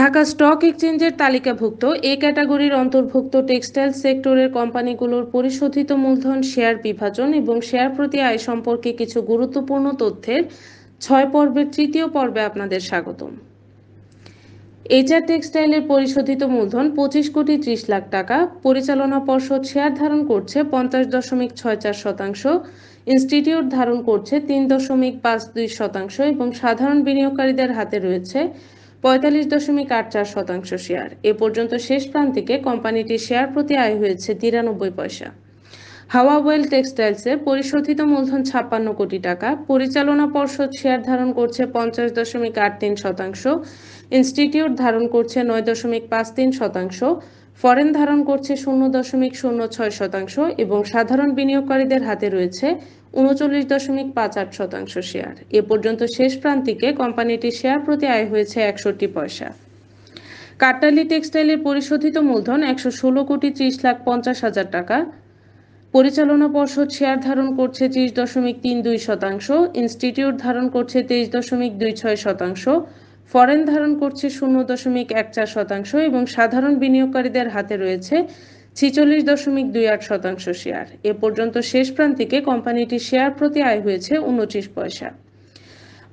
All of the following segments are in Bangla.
ঢাকা স্টক এক্সচেঞ্জের তালিকাভুক্ত এ ক্যাটাগরির অন্তর্ভুক্ত টেক্সটাইল সেক্টরের কোম্পানিগুলোর পরিশোধিত মূলধন শেয়ার বিভাজন এবং শেয়ার প্রতি আয় সম্পর্কে কিছু গুরুত্বপূর্ণ তথ্যের ছয় পর্বের তৃতীয় পর্বে আপনাদের স্বাগতম এইচআর টেক্সটাইলের পরিশোধিত মূলধন পঁচিশ কোটি ত্রিশ লাখ টাকা পরিচালনা পর্ষদ শেয়ার ধারণ করছে পঞ্চাশ দশমিক ছয় চার শতাংশ ইনস্টিটিউট ধারণ করছে তিন দশমিক পাঁচ দুই শতাংশ এবং সাধারণ বিনিয়োগকারীদের হাতে রয়েছে পঁয়তাল্লিশ দশমিক আট চার শতাংশ শেয়ার এ পর্যন্ত শেষ প্রান্তিকে কোম্পানিটির শেয়ার প্রতি আয় হয়েছে তিরানব্বই পয়সা হাওয়া ওয়েল টেক্সটাইলসে পরিশোধিত মূলধন ছাপ্পান্ন কোটি টাকা পরিচালনা পর্ষদ শেয়ার ধারণ করছে পঞ্চাশ দশমিক আট তিন শতাংশ ইনস্টিটিউট ধারণ করছে নয় দশমিক পাঁচ তিন শতাংশ ফরেন ধারণ করছে শূন্য দশমিক শূন্য ছয় শতাংশ এবং সাধারণ বিনিয়োগকারীদের হাতে রয়েছে উনচল্লিশ দশমিক পাঁচ আট শতাংশ শেয়ার এ পর্যন্ত শেষ প্রান্তিকে কোম্পানিটির শেয়ার প্রতি আয় হয়েছে একষট্টি পয়সা কাটালি টেক্সটাইলের পরিশোধিত মূলধন একশো ষোলো কোটি ত্রিশ লাখ পঞ্চাশ হাজার টাকা পরিচালনা পর্ষদ শেয়ার ধারণ করছে ত্রিশ দশমিক তিন দুই শতাংশ ইনস্টিটিউট ধারণ করছে তেইশ দশমিক দুই ছয় শতাংশ ফরেন ধারণ করছে শূন্য দশমিক এক চার শতাংশ এবং সাধারণ বিনিয়োগকারীদের হাতে রয়েছে ছিচল্লিশ দশমিক দুই আট শতাংশ শেয়ার এ পর্যন্ত শেষ প্রান্তিকে কোম্পানিটির শেয়ার প্রতি আয় হয়েছে উনত্রিশ পয়সা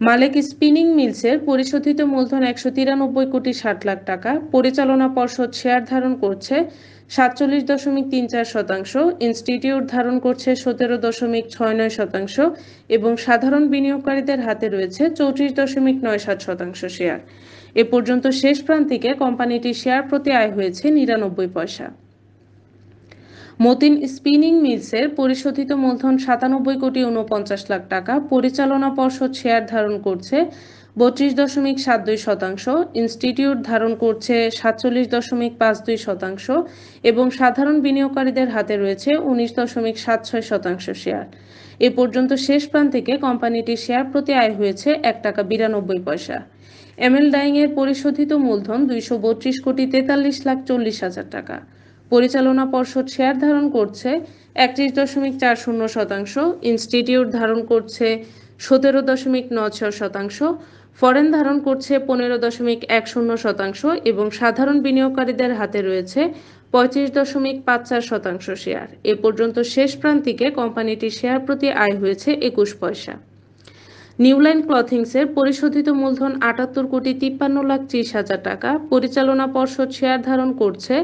মালেক স্পিনিং মিলসের পরিশোধিত মূলধন একশো তিরানব্বই কোটি ষাট লাখ টাকা পরিচালনা পর্ষদ শেয়ার ধারণ করছে সাতচল্লিশ দশমিক তিন চার শতাংশ ইনস্টিটিউট ধারণ করছে সতেরো দশমিক ছয় নয় শতাংশ এবং সাধারণ বিনিয়োগকারীদের হাতে রয়েছে চৌত্রিশ দশমিক নয় সাত শতাংশ শেয়ার এ পর্যন্ত শেষ প্রান্তিকে কোম্পানিটির শেয়ার প্রতি আয় হয়েছে নিরানব্বই পয়সা মতিন স্পিনিং মিলসের পরিশোধিত মূলধন সাতানব্বই কোটি উনপঞ্চাশ লাখ টাকা পরিচালনা পর্ষদ শেয়ার ধারণ করছে বত্রিশ দশমিক সাত দুই শতাংশ ইনস্টিটিউট ধারণ করছে সাতচল্লিশ দশমিক পাঁচ দুই শতাংশ এবং সাধারণ বিনিয়োগকারীদের হাতে রয়েছে উনিশ দশমিক সাত ছয় শতাংশ শেয়ার এ পর্যন্ত শেষ প্রান্তিকে কোম্পানিটি শেয়ার প্রতি আয় হয়েছে এক টাকা বিরানব্বই পয়সা এমএল ডাইং এর পরিশোধিত মূলধন দুইশো বত্রিশ কোটি তেতাল্লিশ লাখ চল্লিশ হাজার টাকা পরিচালনা পর্ষদ শেয়ার ধারণ করছে একত্রিশ দশমিক চার শূন্য শতাংশ ইনস্টিটিউট ধারণ করছে সতেরো দশমিক ন ছয় শতাংশ ফরেন ধারণ করছে পনেরো দশমিক এক শূন্য শতাংশ এবং সাধারণ বিনিয়োগকারীদের হাতে রয়েছে পঁয়ত্রিশ দশমিক পাঁচ চার শতাংশ শেয়ার এ পর্যন্ত শেষ প্রান্তিকে কোম্পানিটির শেয়ার প্রতি আয় হয়েছে একুশ পয়সা নিউলাইন ক্লথিংসের পরিশোধিত মূলধন আটাত্তর কোটি তিপ্পান্ন লাখ ত্রিশ হাজার টাকা পরিচালনা পর্ষদ শেয়ার ধারণ করছে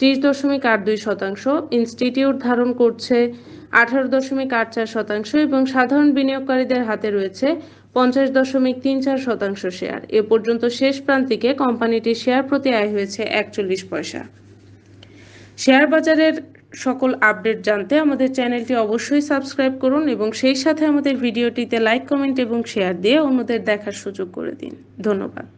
ত্রিশ দশমিক আট দুই শতাংশ ইনস্টিটিউট ধারণ করছে আঠারো দশমিক আট চার শতাংশ এবং সাধারণ বিনিয়োগকারীদের হাতে রয়েছে পঞ্চাশ দশমিক তিন চার শতাংশ শেয়ার এ পর্যন্ত শেষ প্রান্তিকে কোম্পানিটির শেয়ার প্রতি আয় হয়েছে একচল্লিশ পয়সা শেয়ার বাজারের সকল আপডেট জানতে আমাদের চ্যানেলটি অবশ্যই সাবস্ক্রাইব করুন এবং সেই সাথে আমাদের ভিডিওটিতে লাইক কমেন্ট এবং শেয়ার দিয়ে অন্যদের দেখার সুযোগ করে দিন ধন্যবাদ